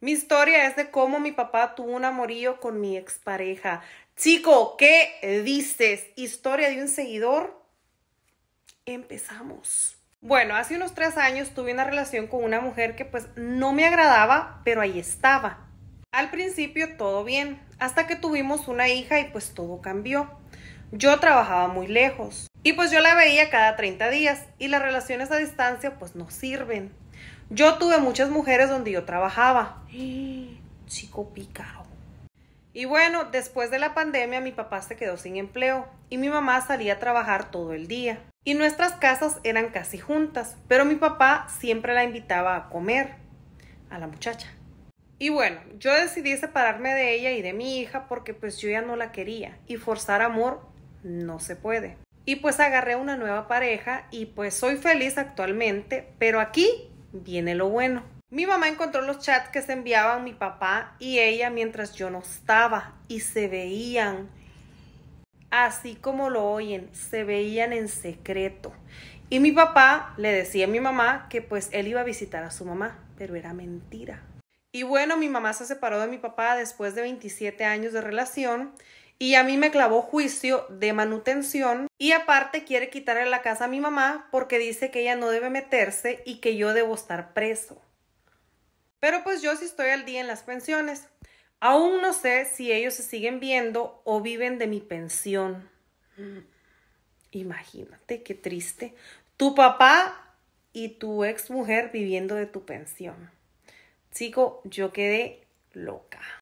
Mi historia es de cómo mi papá tuvo un amorío con mi expareja. Chico, ¿qué dices? Historia de un seguidor. Empezamos. Bueno, hace unos tres años tuve una relación con una mujer que pues no me agradaba, pero ahí estaba. Al principio todo bien, hasta que tuvimos una hija y pues todo cambió. Yo trabajaba muy lejos, y pues yo la veía cada 30 días y las relaciones a distancia pues no sirven. Yo tuve muchas mujeres donde yo trabajaba. Chico pícaro. Y bueno, después de la pandemia mi papá se quedó sin empleo y mi mamá salía a trabajar todo el día. Y nuestras casas eran casi juntas, pero mi papá siempre la invitaba a comer, a la muchacha. Y bueno, yo decidí separarme de ella y de mi hija porque pues yo ya no la quería y forzar amor no se puede y pues agarré una nueva pareja y pues soy feliz actualmente, pero aquí viene lo bueno. Mi mamá encontró los chats que se enviaban mi papá y ella mientras yo no estaba y se veían así como lo oyen, se veían en secreto. Y mi papá le decía a mi mamá que pues él iba a visitar a su mamá, pero era mentira. Y bueno, mi mamá se separó de mi papá después de 27 años de relación y a mí me clavó juicio de manutención y aparte quiere quitarle la casa a mi mamá porque dice que ella no debe meterse y que yo debo estar preso. Pero pues yo sí estoy al día en las pensiones. Aún no sé si ellos se siguen viendo o viven de mi pensión. Imagínate qué triste. Tu papá y tu ex mujer viviendo de tu pensión. Chico, yo quedé loca.